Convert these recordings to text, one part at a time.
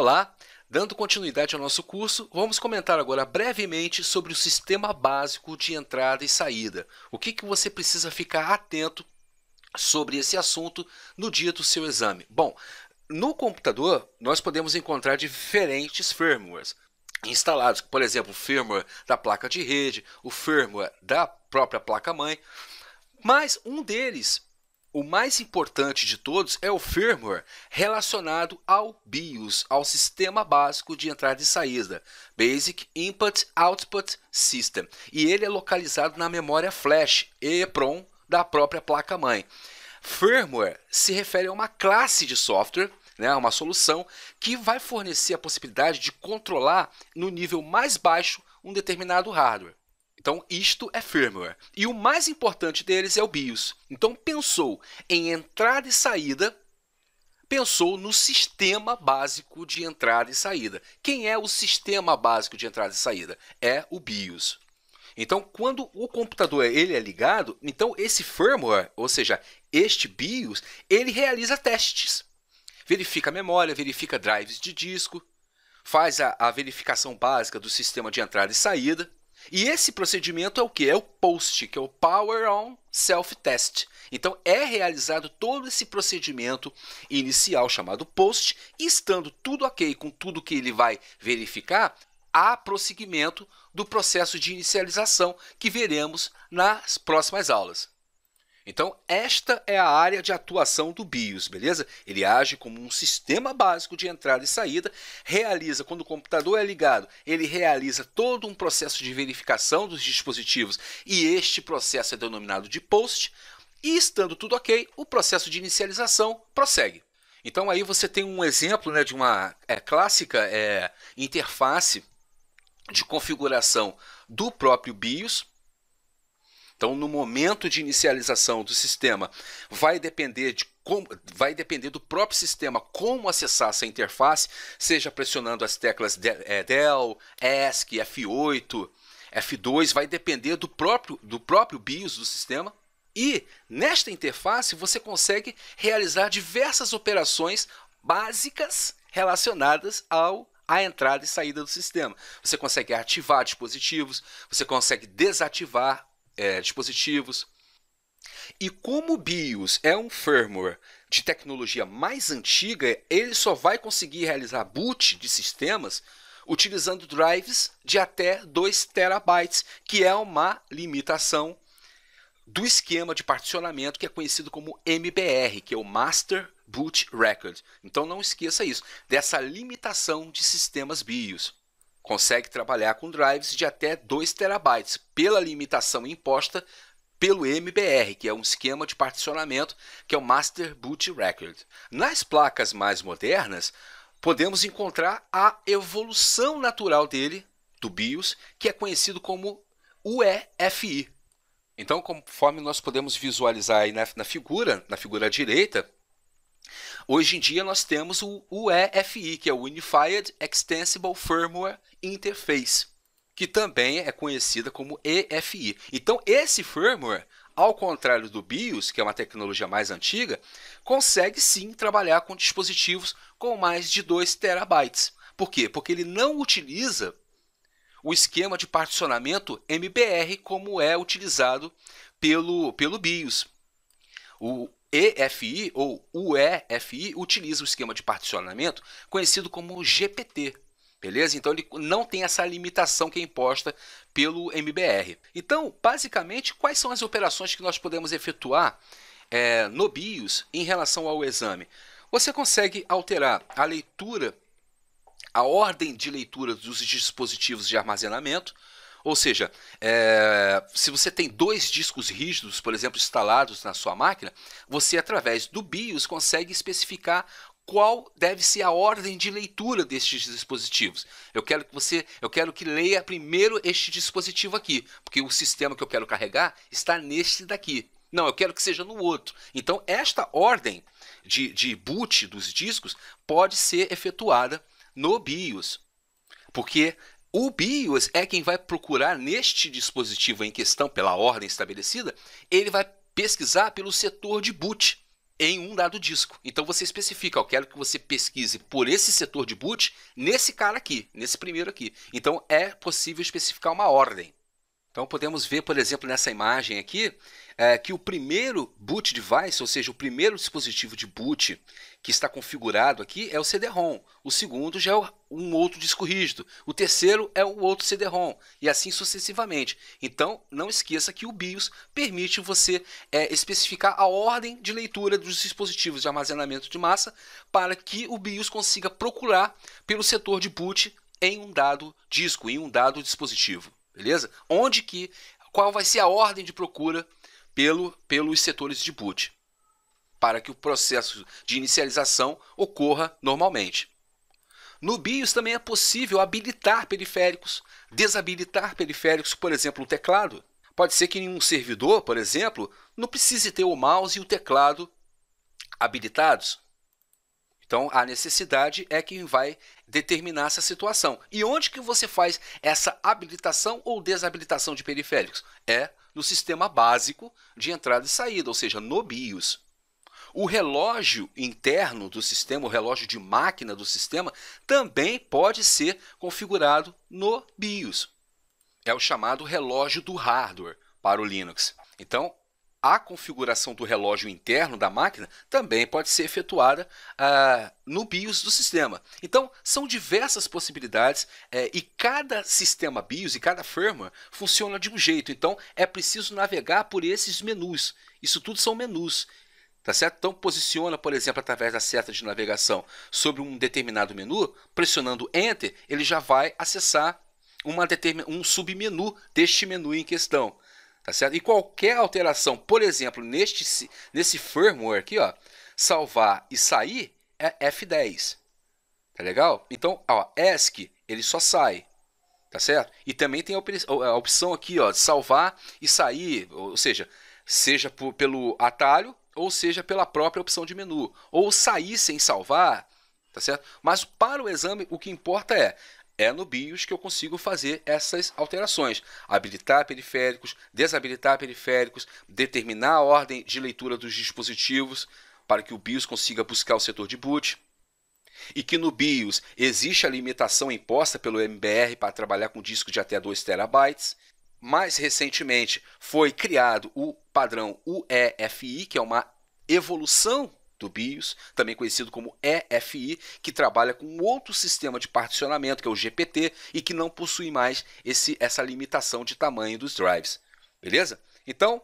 Olá! Dando continuidade ao nosso curso, vamos comentar agora brevemente sobre o sistema básico de entrada e saída. O que, que você precisa ficar atento sobre esse assunto no dia do seu exame? Bom, no computador, nós podemos encontrar diferentes firmwares instalados, por exemplo, o firmware da placa de rede, o firmware da própria placa-mãe, mas um deles o mais importante de todos é o firmware relacionado ao BIOS, ao sistema básico de entrada e saída, Basic Input Output System, e ele é localizado na memória flash EEPROM da própria placa-mãe. Firmware se refere a uma classe de software, né, uma solução que vai fornecer a possibilidade de controlar no nível mais baixo um determinado hardware. Então, isto é firmware. E o mais importante deles é o BIOS. Então, pensou em entrada e saída, pensou no sistema básico de entrada e saída. Quem é o sistema básico de entrada e saída? É o BIOS. Então, quando o computador ele é ligado, então esse firmware, ou seja, este BIOS, ele realiza testes. Verifica a memória, verifica drives de disco, faz a, a verificação básica do sistema de entrada e saída e esse procedimento é o que? É o POST, que é o Power On Self-Test. Então é realizado todo esse procedimento inicial chamado POST, e estando tudo ok com tudo que ele vai verificar, há prosseguimento do processo de inicialização que veremos nas próximas aulas. Então, esta é a área de atuação do BIOS, beleza? Ele age como um sistema básico de entrada e saída, realiza, quando o computador é ligado, ele realiza todo um processo de verificação dos dispositivos e este processo é denominado de POST. E estando tudo ok, o processo de inicialização prossegue. Então, aí você tem um exemplo né, de uma é, clássica é, interface de configuração do próprio BIOS então, no momento de inicialização do sistema, vai depender de como, vai depender do próprio sistema como acessar essa interface, seja pressionando as teclas é, Del, ESC, F8, F2, vai depender do próprio, do próprio BIOS do sistema. E nesta interface você consegue realizar diversas operações básicas relacionadas ao à entrada e saída do sistema. Você consegue ativar dispositivos, você consegue desativar é, dispositivos. E como o BIOS é um firmware de tecnologia mais antiga, ele só vai conseguir realizar boot de sistemas utilizando drives de até 2 terabytes, que é uma limitação do esquema de particionamento que é conhecido como MBR, que é o Master Boot Record. Então não esqueça isso, dessa limitação de sistemas BIOS consegue trabalhar com drives de até 2 terabytes pela limitação imposta pelo MBR, que é um esquema de particionamento que é o Master Boot Record. Nas placas mais modernas, podemos encontrar a evolução natural dele, do BIOS, que é conhecido como UEFI. Então, conforme nós podemos visualizar aí na, na figura, na figura direita, Hoje em dia nós temos o UEFI, que é o Unified Extensible Firmware Interface, que também é conhecida como EFI. Então esse firmware, ao contrário do BIOS, que é uma tecnologia mais antiga, consegue sim trabalhar com dispositivos com mais de 2 terabytes. Por quê? Porque ele não utiliza o esquema de particionamento MBR como é utilizado pelo, pelo BIOS. O EFI ou UEFI utiliza o esquema de particionamento conhecido como GPT. Beleza? Então ele não tem essa limitação que é imposta pelo MBR. Então, basicamente, quais são as operações que nós podemos efetuar é, no BIOS em relação ao exame? Você consegue alterar a leitura, a ordem de leitura dos dispositivos de armazenamento, ou seja, é, se você tem dois discos rígidos, por exemplo, instalados na sua máquina, você através do BIOS consegue especificar qual deve ser a ordem de leitura destes dispositivos. Eu quero que você, eu quero que leia primeiro este dispositivo aqui, porque o sistema que eu quero carregar está neste daqui. Não, eu quero que seja no outro. Então, esta ordem de, de boot dos discos pode ser efetuada no BIOS, porque o BIOS é quem vai procurar neste dispositivo em questão, pela ordem estabelecida, ele vai pesquisar pelo setor de boot em um dado disco. Então você especifica, eu quero que você pesquise por esse setor de boot nesse cara aqui, nesse primeiro aqui. Então é possível especificar uma ordem. Então podemos ver, por exemplo, nessa imagem aqui, é, que o primeiro boot device, ou seja, o primeiro dispositivo de boot que está configurado aqui é o CD-ROM. O segundo já é um outro disco rígido. O terceiro é o outro CD-ROM e assim sucessivamente. Então não esqueça que o BIOS permite você é, especificar a ordem de leitura dos dispositivos de armazenamento de massa para que o BIOS consiga procurar pelo setor de boot em um dado disco, em um dado dispositivo. Beleza? Onde que. Qual vai ser a ordem de procura pelo, pelos setores de boot? Para que o processo de inicialização ocorra normalmente. No BIOS também é possível habilitar periféricos, desabilitar periféricos, por exemplo, o teclado. Pode ser que em um servidor, por exemplo, não precise ter o mouse e o teclado habilitados. Então, a necessidade é quem vai determinar essa situação. E onde que você faz essa habilitação ou desabilitação de periféricos? É no sistema básico de entrada e saída, ou seja, no BIOS. O relógio interno do sistema, o relógio de máquina do sistema, também pode ser configurado no BIOS. É o chamado relógio do hardware para o Linux. Então, a configuração do relógio interno da máquina também pode ser efetuada ah, no BIOS do sistema. Então, são diversas possibilidades eh, e cada sistema BIOS e cada firmware funciona de um jeito. Então, é preciso navegar por esses menus. Isso tudo são menus. Tá certo? Então, posiciona, por exemplo, através da seta de navegação sobre um determinado menu, pressionando Enter, ele já vai acessar uma um submenu deste menu em questão tá certo? E qualquer alteração, por exemplo, neste nesse firmware aqui, ó, salvar e sair é F10. Tá legal? Então, ó, ESC, ele só sai. Tá certo? E também tem a opção aqui, ó, de salvar e sair, ou seja, seja por, pelo atalho ou seja pela própria opção de menu, ou sair sem salvar, tá certo? Mas para o exame o que importa é é no BIOS que eu consigo fazer essas alterações. Habilitar periféricos, desabilitar periféricos, determinar a ordem de leitura dos dispositivos para que o BIOS consiga buscar o setor de boot. E que no BIOS existe a limitação imposta pelo MBR para trabalhar com disco de até 2 terabytes. Mais recentemente foi criado o padrão UEFI, que é uma evolução do BIOS, também conhecido como EFI, que trabalha com outro sistema de particionamento, que é o GPT, e que não possui mais esse, essa limitação de tamanho dos drives. Beleza? Então,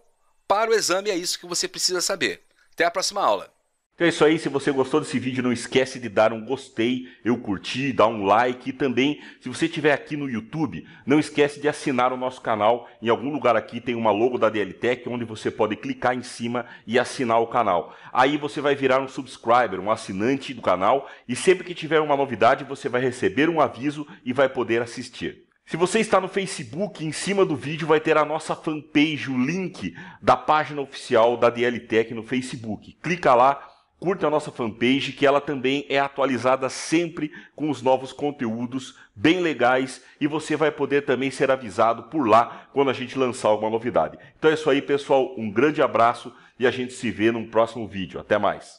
para o exame é isso que você precisa saber. Até a próxima aula! Então é isso aí, se você gostou desse vídeo, não esquece de dar um gostei, eu curti, dar um like e também, se você estiver aqui no YouTube, não esquece de assinar o nosso canal. Em algum lugar aqui tem uma logo da DLTech onde você pode clicar em cima e assinar o canal. Aí você vai virar um subscriber, um assinante do canal e sempre que tiver uma novidade, você vai receber um aviso e vai poder assistir. Se você está no Facebook, em cima do vídeo vai ter a nossa fanpage, o link da página oficial da DLTech no Facebook. Clica lá Curta a nossa fanpage, que ela também é atualizada sempre com os novos conteúdos bem legais e você vai poder também ser avisado por lá quando a gente lançar alguma novidade. Então é isso aí, pessoal. Um grande abraço e a gente se vê num próximo vídeo. Até mais!